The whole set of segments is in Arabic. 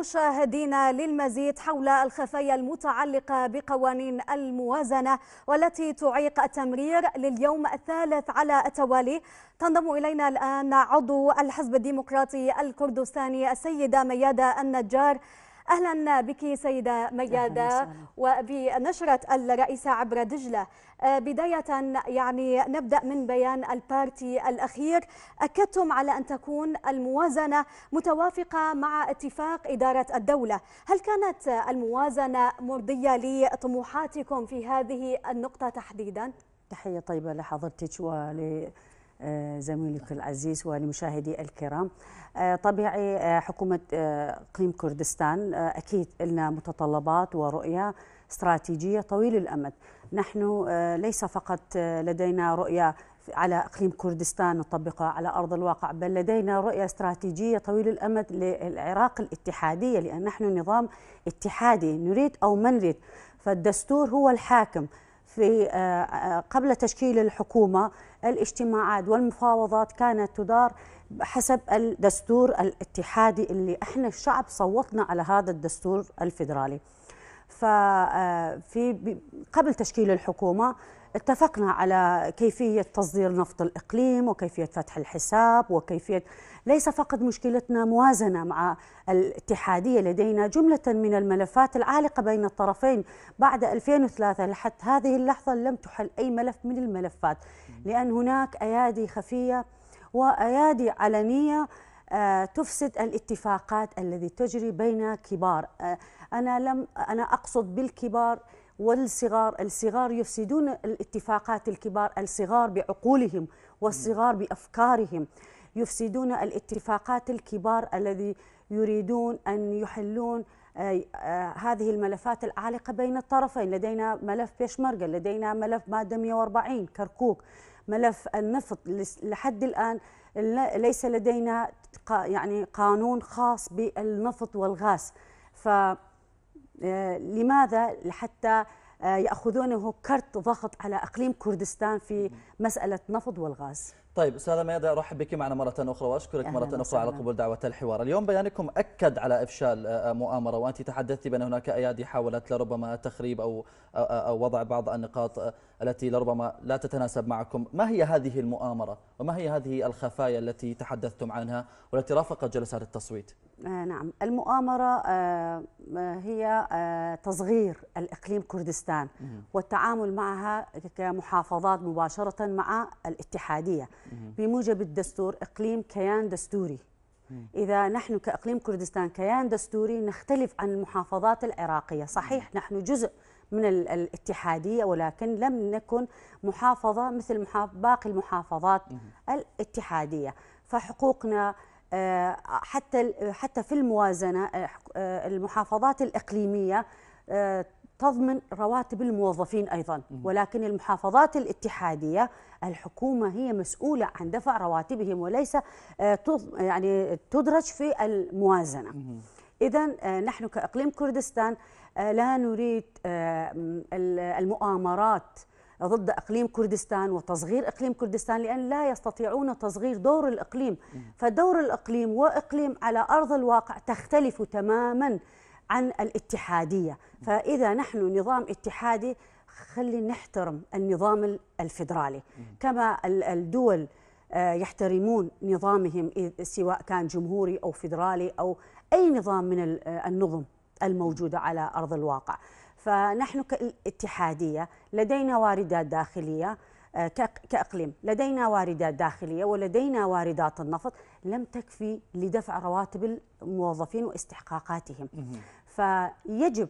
مشاهدينا للمزيد حول الخفايا المتعلقة بقوانين الموازنة والتي تعيق التمرير لليوم الثالث على التوالي تنضم إلينا الآن عضو الحزب الديمقراطي الكردستاني السيدة ميادة النجار أهلا بك سيدة ميادة وبنشرة الرئيسة عبر دجلة آه، بداية يعني نبدأ من بيان البارتي الأخير أكدتم على أن تكون الموازنة متوافقة مع اتفاق إدارة الدولة هل كانت الموازنة مرضية لطموحاتكم في هذه النقطة تحديداً؟ تحية طيبة لحضرتك ول آه، زميلك العزيز ولمشاهدي الكرام آه، طبيعي آه، حكومة قيم كردستان أكيد لنا متطلبات ورؤية استراتيجية طويل الأمد نحن ليس فقط لدينا رؤية على اقليم كردستان نطبقها على ارض الواقع بل لدينا رؤيه استراتيجيه طويل الامد للعراق الاتحاديه لان نحن نظام اتحادي نريد او ما نريد فالدستور هو الحاكم في آه، آه، قبل تشكيل الحكومة الاجتماعات والمفاوضات كانت تدار حسب الدستور الاتحادي اللي احنا الشعب صوتنا على هذا الدستور الفيدرالي ففي آه، قبل تشكيل الحكومة اتفقنا على كيفية تصدير نفط الإقليم وكيفية فتح الحساب وكيفية ليس فقط مشكلتنا موازنة مع الاتحادية لدينا جملة من الملفات العالقة بين الطرفين بعد 2003 لحتى هذه اللحظة لم تحل أي ملف من الملفات لأن هناك أيادي خفية وأيادي علنية آه، تفسد الاتفاقات الذي تجري بين كبار آه، أنا لم أنا أقصد بالكبار والصغار الصغار يفسدون الاتفاقات الكبار الصغار بعقولهم والصغار بأفكارهم يفسدون الاتفاقات الكبار الذي يريدون أن يحلون آه، آه، هذه الملفات العالقة بين الطرفين لدينا ملف بيشمرقة لدينا ملف مادة 140 كركوك ملف النفط لحد الآن ليس لدينا يعني قانون خاص بالنفط والغاز ف آه، لماذا حتى آه، ياخذونه كرت ضغط على اقليم كردستان في مساله نفط والغاز طيب استاذه ميادة ارحب بك معنا مره اخرى واشكرك مره اخرى على قبول دعوه الحوار، اليوم بيانكم اكد على افشال آه، آه، مؤامره وانت تحدثت بان هناك ايادي حاولت لربما تخريب او او آه، وضع بعض النقاط التي لربما لا تتناسب معكم، ما هي هذه المؤامره وما هي هذه الخفايا التي تحدثتم عنها والتي رافقت جلسات التصويت؟ نعم المؤامرة هي تصغير الإقليم كردستان والتعامل معها كمحافظات مباشرة مع الاتحادية بموجب الدستور إقليم كيان دستوري إذا نحن كإقليم كردستان كيان دستوري نختلف عن المحافظات العراقية صحيح نحن جزء من الاتحادية ولكن لم نكن محافظة مثل باقي المحافظات الاتحادية فحقوقنا آه، حتى حتى في الموازنة آه، آه، المحافظات الإقليمية تضمن رواتب الموظفين أيضا ولكن المحافظات الاتحادية الحكومة هي مسؤولة عن دفع رواتبهم وليس آه، يعني تدرج في الموازنة إذا آه، نحن كإقليم كردستان آه، لا نريد المؤامرات ضد اقليم كردستان وتصغير اقليم كردستان لان لا يستطيعون تصغير دور الاقليم فدور الاقليم واقليم على ارض الواقع تختلف تماما عن الاتحاديه فإذا نحن نظام اتحادي خلي نحترم النظام الفدرالي كما الدول آه، يحترمون نظامهم سواء كان جمهوري أو فيدرالي أو أي نظام من آه، النظم الموجودة على أرض الواقع فنحن كاتحادية لدينا واردات داخلية آه، كأقليم لدينا واردات داخلية ولدينا واردات النفط لم تكفي لدفع رواتب الموظفين واستحقاقاتهم فيجب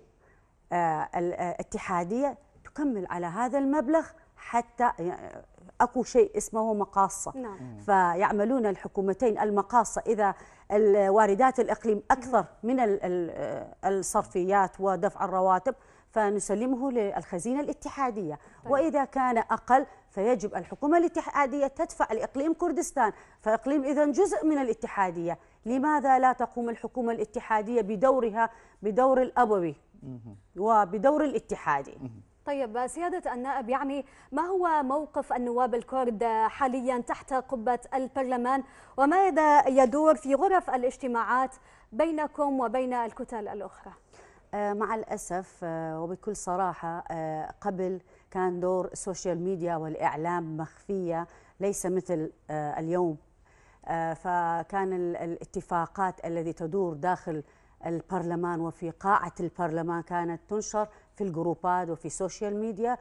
آه، الاتحادية آه، تكمل على هذا المبلغ حتى آه، اكو شيء اسمه مقاصه نعم. فيعملون الحكومتين المقاصه اذا الواردات الاقليم اكثر من الصرفيات ودفع الرواتب فنسلمه للخزينه الاتحاديه طيب. واذا كان اقل فيجب الحكومه الاتحاديه تدفع لاقليم كردستان فاقليم اذا جزء من الاتحاديه لماذا لا تقوم الحكومه الاتحاديه بدورها بدور الابوي وبدور الاتحادي طيب سيادة النائب يعني ما هو موقف النواب الكرد حاليا تحت قبة البرلمان وماذا يدور في غرف الاجتماعات بينكم وبين الكتل الأخرى؟ آه، مع الأسف آه، وبكل صراحة آه، قبل كان دور السوشيال ميديا والإعلام مخفية ليس مثل اليوم فكان الاتفاقات التي تدور داخل البرلمان وفي قاعة البرلمان كانت تنشر في الجروبات وفي السوشيال ميديا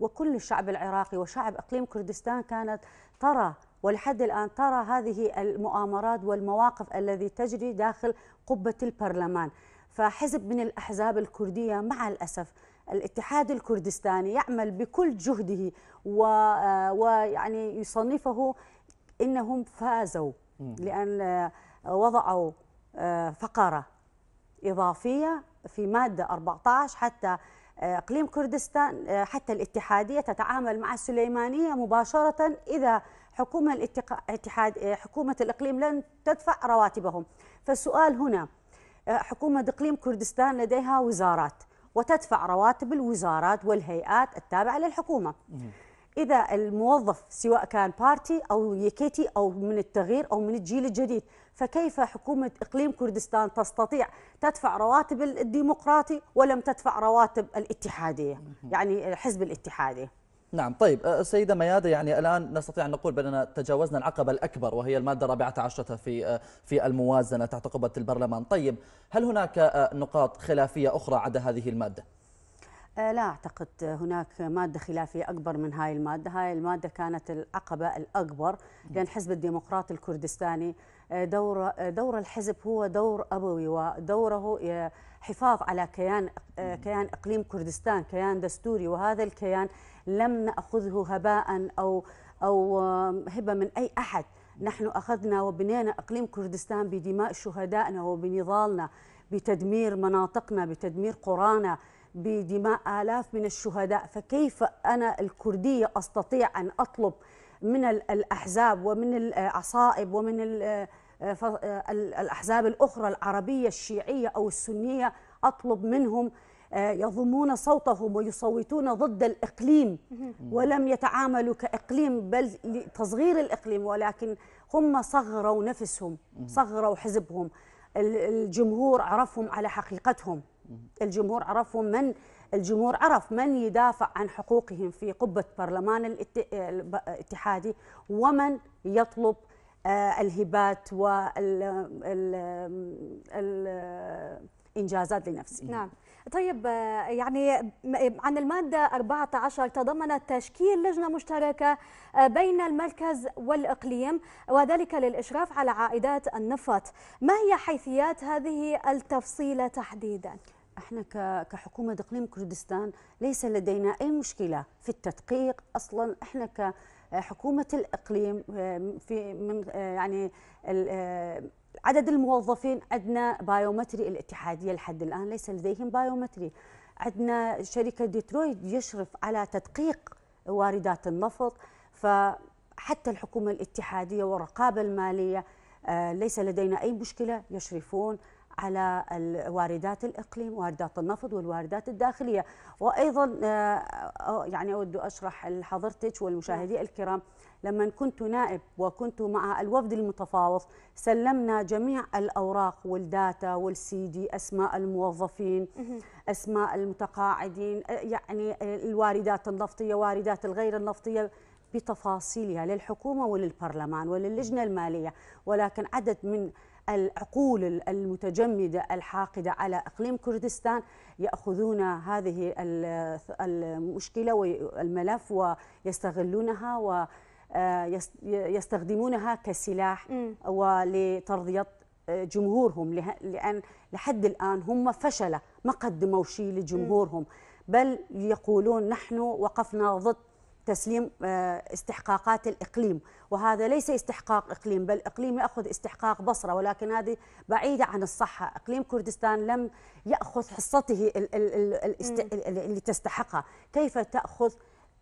وكل الشعب العراقي وشعب إقليم كردستان كانت ترى ولحد الآن ترى هذه المؤامرات والمواقف الذي تجري داخل قبة البرلمان فحزب من الأحزاب الكردية مع الأسف الاتحاد الكردستاني يعمل بكل جهده آه، ويعني يصنفه انهم فازوا لان آه، وضعوا آه، فقره إضافية في مادة 14 حتى آه، اقليم كردستان آه، حتى الاتحاديه تتعامل مع السليمانيه مباشره اذا حكومه الاتحاد آه، حكومه الاقليم لن تدفع رواتبهم فالسؤال هنا حكومه اقليم كردستان لديها وزارات وتدفع رواتب الوزارات والهيئات التابعه للحكومه اذا الموظف سواء كان بارتي او يكيتي او من التغيير او من الجيل الجديد فكيف حكومه اقليم كردستان تستطيع تدفع رواتب الديمقراطي ولم تدفع رواتب الاتحاديه يعني حزب الاتحاديه نعم طيب سيدة ميادة يعني الآن نستطيع أن نقول بأننا تجاوزنا العقبة الأكبر وهي المادة الرابعة عشرة في في الموازنة تحت قبة البرلمان طيب هل هناك نقاط خلافية أخرى عدا هذه المادة؟ آه، لا أعتقد هناك مادة خلافية أكبر من هاي المادة هاي المادة كانت العقبة الأكبر لأن حزب الديمقراطي الكردستاني آه، دور, آه، دور الحزب هو دور أبوي ودوره حفاظ على كيان, كيان إقليم كردستان كيان دستوري وهذا الكيان لم نأخذه هباء أو, أو هبة من أي أحد نحن أخذنا وبنينا إقليم كردستان بدماء شهدائنا وبنضالنا بتدمير مناطقنا بتدمير قرانا بدماء آلاف من الشهداء فكيف أنا الكردية أستطيع أن أطلب من الأحزاب ومن العصائب ومن الأحزاب الأخرى العربية الشيعية أو السنية أطلب منهم آه، يضمون صوتهم ويصوتون ضد الإقليم ولم يتعاملوا كإقليم بل لتصغير الإقليم ولكن هم صغروا نفسهم صغروا حزبهم الجمهور عرفهم على حقيقتهم الجمهور عرفهم من الجمهور عرف من يدافع عن حقوقهم في قبة برلمان الاتحادي ومن يطلب آه، الهبات والإنجازات لنفسه نعم طيب آه، يعني عن المادة 14 تضمنت تشكيل لجنة مشتركة آه، بين المركز والإقليم وذلك للإشراف على عائدات النفط ما هي حيثيات هذه التفصيلة تحديداً؟ احنا كحكومه اقليم كردستان ليس لدينا اي مشكله في التدقيق اصلا احنا كحكومة الإقليم آه، في من آه، يعني آه، عدد الموظفين عندنا بايومتري الاتحادية لحد الآن ليس لديهم بايومتري عندنا شركة ديترويت يشرف على تدقيق واردات النفط فحتى الحكومة الاتحادية والرقابة المالية ليس لدينا أي مشكلة يشرفون على الواردات الإقليم واردات النفط والواردات الداخلية وأيضا آه، آه، يعني أود أشرح لحضرتك والمشاهدين نعم. الكرام لما كنت نائب وكنت مع الوفد المتفاوض سلمنا جميع الأوراق والداتا والسي دي أسماء الموظفين أسماء المتقاعدين آه، يعني الواردات النفطية واردات الغير النفطية بتفاصيلها للحكومة وللبرلمان وللجنة المالية ولكن عدد من العقول المتجمدة الحاقدة على إقليم كردستان يأخذون هذه المشكلة والملف ويستغلونها ويستخدمونها آه، كسلاح ولترضية آه، جمهورهم لأن لحد الآن هم فشلة ما قدموا شيء لجمهورهم بل يقولون نحن وقفنا ضد تسليم آه، استحقاقات الإقليم وهذا ليس استحقاق إقليم بل إقليم يأخذ استحقاق بصرة ولكن هذه بعيدة عن الصحة إقليم كردستان لم يأخذ حصته اللي تستحقها كيف تأخذ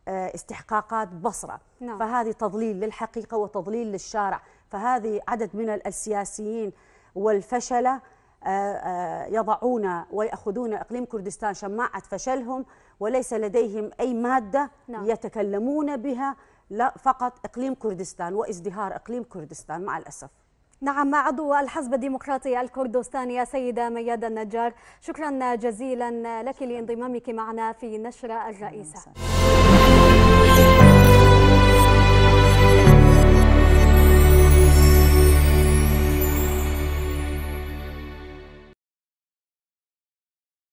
آه، استحقاقات بصرة نعم. فهذه تضليل للحقيقة وتضليل للشارع فهذه عدد من السياسيين والفشلة آه، يضعون ويأخذون إقليم كردستان شماعة فشلهم وليس لديهم أي مادة نعم. يتكلمون بها لا فقط إقليم كردستان وازدهار إقليم كردستان مع الأسف نعم عضو الحزب الديمقراطي الكردستاني سيدة مياد النجار شكرا جزيلا لك لانضمامك معنا في نشرة الرئيسة